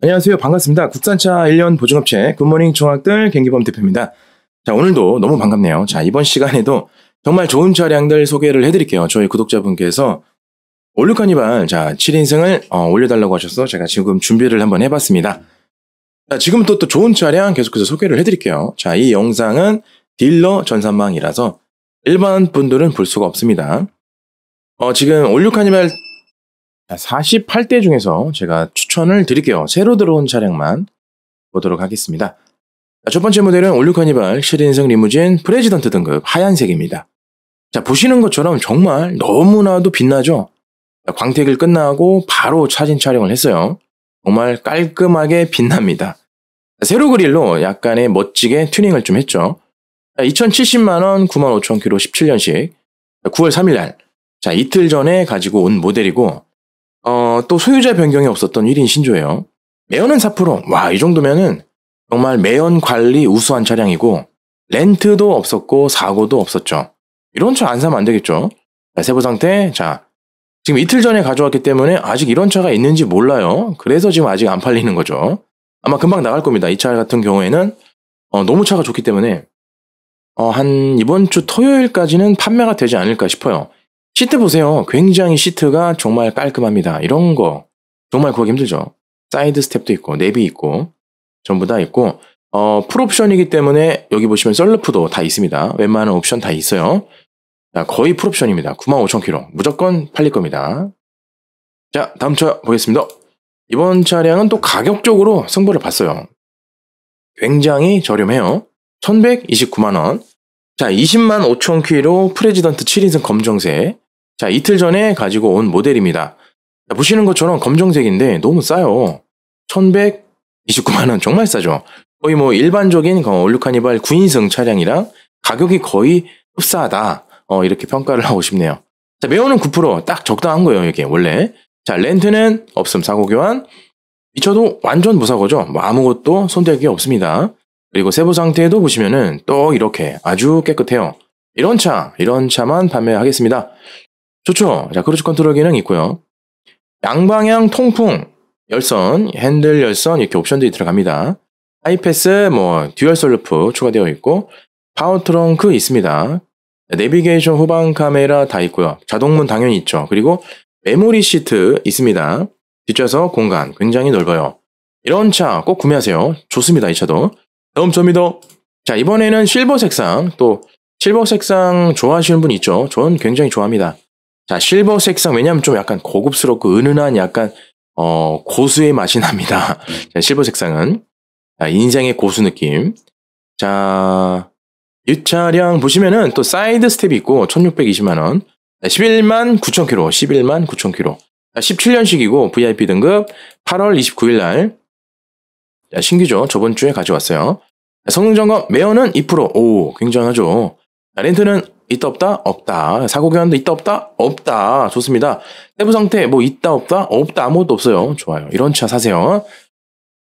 안녕하세요. 반갑습니다. 국산차 1년 보증업체 굿모닝 총학들 갱기범 대표입니다. 자, 오늘도 너무 반갑네요. 자, 이번 시간에도 정말 좋은 차량들 소개를 해드릴게요. 저희 구독자분께서 올루카니발 자 7인승을 어, 올려달라고 하셔서 제가 지금 준비를 한번 해봤습니다. 자, 지금 또, 또 좋은 차량 계속해서 소개를 해드릴게요. 자, 이 영상은 딜러 전산망이라서 일반 분들은 볼 수가 없습니다. 어, 지금 올류카니발 48대 중에서 제가 추천을 드릴게요. 새로 들어온 차량만 보도록 하겠습니다. 첫 번째 모델은 올류 카니발 7인승 리무진 프레지던트 등급 하얀색입니다. 자, 보시는 것처럼 정말 너무나도 빛나죠? 광택을 끝나고 바로 차진 촬영을 했어요. 정말 깔끔하게 빛납니다. 세로 그릴로 약간의 멋지게 튜닝을 좀 했죠. 2,070만원, 95,000km 17년식, 9월 3일날, 자, 이틀 전에 가지고 온 모델이고, 어, 또 소유자 변경이 없었던 1인 신조예요. 매연은 4%. 와, 이 정도면은 정말 매연 관리 우수한 차량이고 렌트도 없었고 사고도 없었죠. 이런 차 안 사면 안 되겠죠. 자, 세부 상태. 자, 지금 이틀 전에 가져왔기 때문에 아직 이런 차가 있는지 몰라요. 그래서 지금 아직 안 팔리는 거죠. 아마 금방 나갈 겁니다. 이 차 같은 경우에는 어, 너무 차가 좋기 때문에 어, 한 이번 주 토요일까지는 판매가 되지 않을까 싶어요. 시트 보세요. 굉장히 시트가 정말 깔끔합니다. 이런 거 정말 구하기 힘들죠. 사이드 스텝도 있고 내비 있고 전부 다 있고 어, 풀옵션이기 때문에 여기 보시면 썰루프도 다 있습니다. 웬만한 옵션 다 있어요. 자, 거의 풀옵션입니다. 95,000km. 무조건 팔릴 겁니다. 자, 다음 차 보겠습니다. 이번 차량은 또 가격적으로 승부를 봤어요. 굉장히 저렴해요. 1129만원. 자, 20만 5천 키로 프레지던트 7인승 검정색. 자, 이틀 전에 가지고 온 모델입니다. 자, 보시는 것처럼 검정색인데 너무 싸요. 1129만원 정말 싸죠. 거의 뭐 일반적인 올류카니발 9인승 차량이랑 가격이 거의 흡사하다. 어, 이렇게 평가를 하고 싶네요. 자, 매우는 9%. 딱 적당한 거예요, 이게 원래. 자, 렌트는 없음 사고 교환. 미쳐도 완전 무사고죠. 뭐 아무것도 손댈 게 없습니다. 그리고 세부 상태도 보시면은 또 이렇게 아주 깨끗해요. 이런 차, 이런 차만 판매하겠습니다. 좋죠. 자, 크루즈 컨트롤 기능 이 있고요. 양방향 통풍, 열선, 핸들 열선 이렇게 옵션들이 들어갑니다. 하이패스, 뭐 듀얼 솔루프 추가되어 있고 파워 트렁크 있습니다. 내비게이션 후방 카메라 다 있고요. 자동문 당연히 있죠. 그리고 메모리 시트 있습니다. 뒷좌석 공간 굉장히 넓어요. 이런 차 꼭 구매하세요. 좋습니다. 이 차도. 다음 점이다. 자 이번에는 실버 색상 또 실버 색상 좋아하시는 분 있죠. 저는 굉장히 좋아합니다. 자, 실버 색상, 왜냐면 좀 약간 고급스럽고 은은한 약간, 어, 고수의 맛이 납니다. 음. 자, 실버 색상은. 자, 인생의 고수 느낌. 자, 유차량 보시면은 또 사이드 스텝이 있고, 1620만원. 11만 9천키로, 11만 9천키로. 17년식이고, VIP 등급 8월 29일날. 신규죠. 저번 주에 가져왔어요. 성능 점검, 매연은 2%. 오, 굉장하죠. 렌트는 있다 없다 없다 사고견도 있다 없다 없다 좋습니다 세부 상태 뭐 있다 없다 없다 아무것도 없어요 좋아요 이런 차 사세요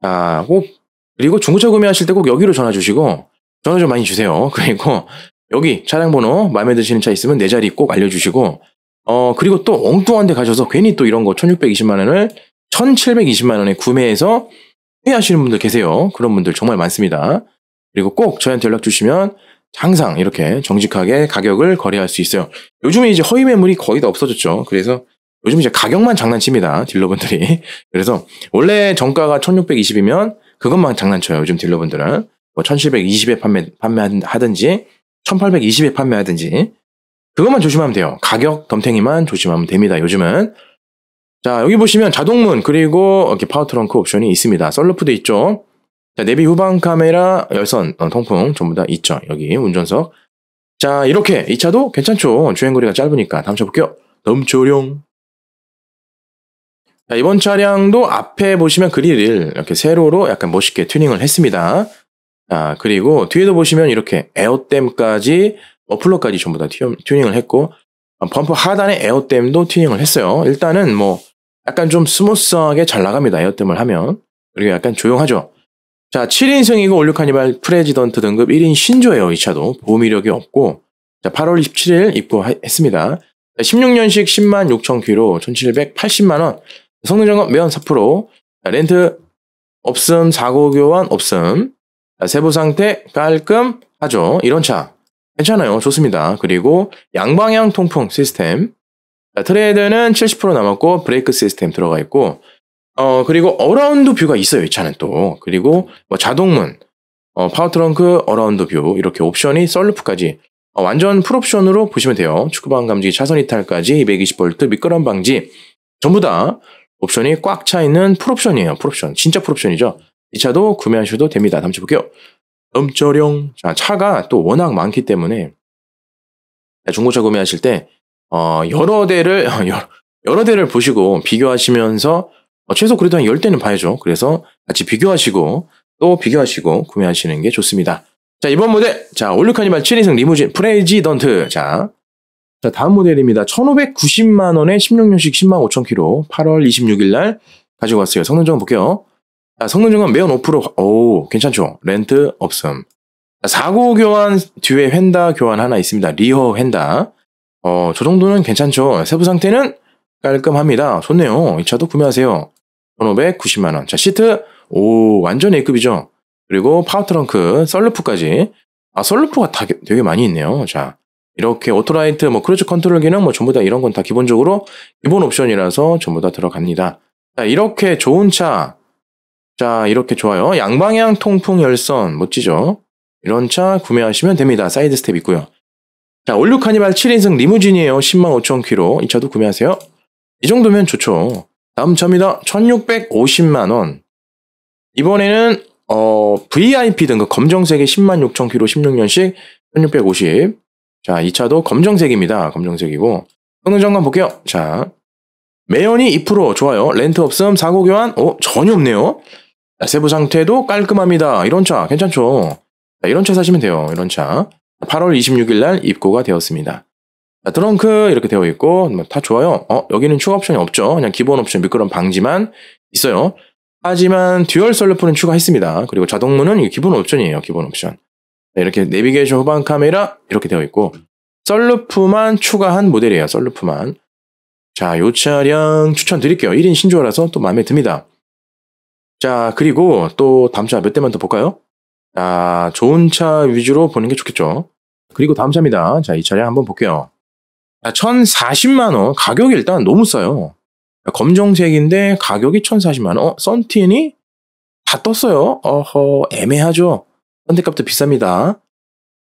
아 꼭 그리고 중고차 구매하실 때 꼭 여기로 전화 주시고 전화 좀 많이 주세요 그리고 여기 차량 번호 마음에 드시는 차 있으면 내 자리 꼭 알려주시고 어 그리고 또 엉뚱한 데 가셔서 괜히 또 이런 거 1620만 원을 1720만 원에 구매해서 후회하시는 분들 계세요 그런 분들 정말 많습니다 그리고 꼭 저희한테 연락 주시면 항상 이렇게 정직하게 가격을 거래할 수 있어요. 요즘에 이제 허위 매물이 거의 다 없어졌죠. 그래서 요즘 이제 가격만 장난칩니다. 딜러분들이. 그래서 원래 정가가 1620이면 그것만 장난쳐요. 요즘 딜러분들은. 뭐 1720에 판매, 판매하든지 1820에 판매하든지 그것만 조심하면 돼요. 가격 덤탱이만 조심하면 됩니다. 요즘은. 자, 여기 보시면 자동문 그리고 이렇게 파워 트렁크 옵션이 있습니다. 썰루프도 있죠. 자, 내비 후방 카메라, 열선, 어, 통풍 전부 다 있죠. 여기 운전석. 자, 이렇게 이 차도 괜찮죠. 주행거리가 짧으니까 다음 차 볼게요. 넘초룡. 자, 이번 차량도 앞에 보시면 그릴을 이렇게 세로로 약간 멋있게 튜닝을 했습니다. 자, 그리고 뒤에도 보시면 이렇게 에어댐까지 어플러까지 전부 다 튜닝을 했고 펌프 어, 하단에 에어댐도 튜닝을 했어요. 일단은 뭐 약간 좀 스무스하게 잘 나갑니다. 에어댐을 하면 그리고 약간 조용하죠. 자, 7인승이고 올류 카니발 프레지던트 등급 1인 신조예요. 이 차도 보험 이력이 없고 자, 8월 27일 입고했습니다. 16년식 10만 6천 키로 1,780만 원. 성능 점검 매연 4%. 렌트 없음, 사고 교환 없음. 세부 상태 깔끔하죠. 이런 차 괜찮아요. 좋습니다. 그리고 양방향 통풍 시스템. 트레이드는 70% 남았고 브레이크 시스템 들어가 있고 어, 그리고 어라운드 뷰가 있어요, 이 차는 또. 그리고 뭐 자동문, 어, 파워 트렁크, 어라운드 뷰, 이렇게 옵션이 썰루프까지 어, 완전 풀옵션으로 보시면 돼요. 축구방 감지 차선 이탈까지 220V, 미끄럼 방지 전부 다 옵션이 꽉 차 있는 풀옵션이에요. 풀옵션. 진짜 풀옵션이죠. 이 차도 구매하셔도 됩니다. 다음 주 볼게요. 음쩌령 자, 차가 또 워낙 많기 때문에 네, 중고차 구매하실 때 어, 여러 대를 여러, 여러 대를 보시고 비교하시면서 어, 최소 그래도 한 10대는 봐야죠. 그래서 같이 비교하시고 또 비교하시고 구매하시는 게 좋습니다. 자, 이번 모델. 자, 올류카니발 7인승 리무진 프레지던트. 자, 자, 다음 모델입니다. 1,590만원에 16년식 10만 5천 킬로 8월 26일 날 가지고 왔어요. 성능 좀 볼게요. 자, 성능 점검 매연 5% 오, 괜찮죠? 렌트 없음. 자, 사고 교환 뒤에 휀다 교환 하나 있습니다. 리허 휀다. 어, 저 정도는 괜찮죠? 세부 상태는 깔끔합니다. 좋네요. 이 차도 구매하세요. 1,590만원. 자, 시트, 오, 완전 A급이죠? 그리고 파워트렁크, 썰루프까지. 아, 썰루프가 다 되게 많이 있네요. 자, 이렇게 오토라이트, 뭐, 크루즈 컨트롤 기능, 뭐, 전부 다 이런 건 다 기본적으로 기본 옵션이라서 전부 다 들어갑니다. 자, 이렇게 좋은 차. 자, 이렇게 좋아요. 양방향 통풍 열선, 멋지죠? 이런 차 구매하시면 됩니다. 사이드 스텝 있고요. 자, 올류 카니발 7인승 리무진이에요. 10만 5천 키로. 이 차도 구매하세요. 이 정도면 좋죠. 다음 점이다. 1650만원. 이번에는 어, VIP 등급 검정색에1 0 6 0 0 0 k m 16년식 1650. 자, 이 차도 검정색입니다. 검정색이고. 성능 점검 볼게요. 자. 매연이 2% 좋아요. 렌트 없음, 사고 교환, 어, 전혀 없네요. 자, 세부 상태도 깔끔합니다. 이런 차, 괜찮죠? 자, 이런 차 사시면 돼요. 이런 차. 8월 26일 날 입고가 되었습니다. 드렁크 이렇게 되어 있고 뭐 다 좋아요. 어, 여기는 추가 옵션이 없죠. 그냥 기본 옵션 미끄럼 방지만 있어요. 하지만 듀얼 셀러프는 추가했습니다. 그리고 자동문은 기본 옵션이에요. 기본 옵션. 네, 이렇게 내비게이션 후방 카메라 이렇게 되어 있고 썰러프만 추가한 모델이에요. 썰러프만 자, 요 차량 추천드릴게요. 1인 신조어라서 또 마음에 듭니다. 자, 그리고 또 다음 차 몇 대만 더 볼까요? 자, 아, 좋은 차 위주로 보는 게 좋겠죠. 그리고 다음 차입니다. 자, 이 차량 한번 볼게요. 1,040만원. 가격이 일단 너무 싸요. 검정색인데 가격이 1,040만원. 어, 썬틴이 다 떴어요. 어허, 애매하죠. 선택값도 비쌉니다.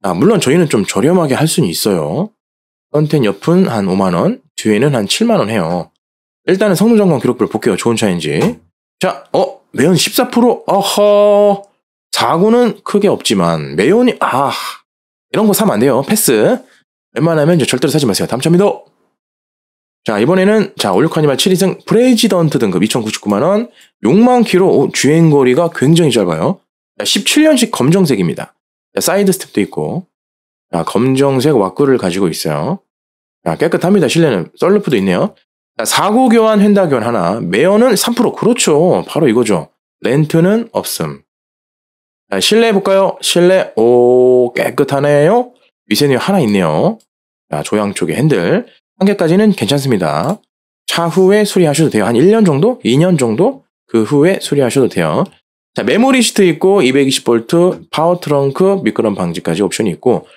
아, 물론 저희는 좀 저렴하게 할 수는 있어요. 선텐 옆은 한 5만원, 뒤에는 한 7만원 해요. 일단은 성능 점검 기록를 볼게요. 좋은 차인지. 자, 어, 매연 14%? 어허. 사고는 크게 없지만, 매연이, 아, 이런 거 사면 안 돼요. 패스. 웬만하면 절대로 사지 마세요. 당첨입니다. 자, 이번에는 자, 올류카니발 7위승 프레지던트 등급 2,099만원, 6만 키로 주행거리가 굉장히 짧아요. 자, 17년식 검정색입니다. 자, 사이드 스텝도 있고, 자, 검정색 와꾸를 가지고 있어요. 자, 깨끗합니다. 실내는 썰루프도 있네요. 자, 사고 교환, 휀다 교환 하나. 매연은 3%. 그렇죠. 바로 이거죠. 렌트는 없음. 자, 실내 볼까요? 실내, 오, 깨끗하네요. 위세네요 하나 있네요. 자, 조향 쪽에 핸들. 한 개까지는 괜찮습니다. 차후에 수리하셔도 돼요. 한 1년 정도? 2년 정도? 그 후에 수리하셔도 돼요. 자, 메모리 시트 있고, 220V, 파워 트렁크, 미끄럼 방지까지 옵션이 있고,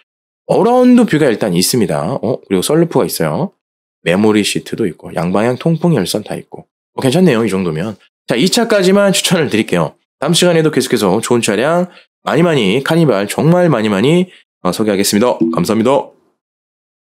어라운드 뷰가 일단 있습니다. 어, 그리고 썰루프가 있어요. 메모리 시트도 있고, 양방향 통풍 열선 다 있고. 어, 괜찮네요. 이 정도면. 자, 2차까지만 추천을 드릴게요. 다음 시간에도 계속해서 좋은 차량 많이 많이 카니발 정말 많이 많이 어, 소개하겠습니다. 감사합니다.